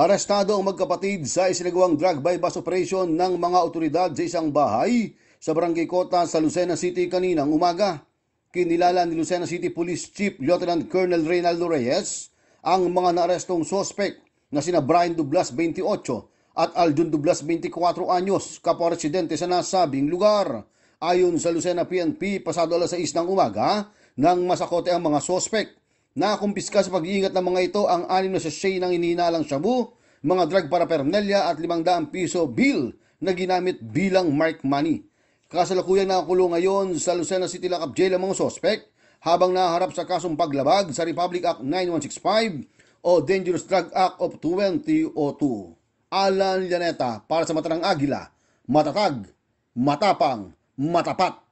Arestado ang magkapatid sa isinagawang drug bypass operation ng mga otoridad sa isang bahay sa Barangay Kota sa Lucena City kaninang umaga. Kinilala ni Lucena City Police Chief Lieutenant Colonel Reynaldo Reyes ang mga naarestong sospek na sina Brian Dublas 28 at Aljun Dublas 24 anyos kapwa residente sa nasabing lugar. Ayon sa Lucena PNP, pasado alas 6 ng umaga nang masakote ang mga sospek Nakumpiska sa pag-iingat ng mga ito ang anim na sachet ng ininalang shabu, mga drug para pernelia at 500 piso bill na ginamit bilang mark money. Kasalukuyang nakakulong ngayon sa Lucena City Lockup Jail ang mga sospek habang naharap sa kasong paglabag sa Republic Act 9165 o Dangerous Drug Act of 2002. Alan Llaneta para sa Matarang Agila, matatag, matapang, matapat.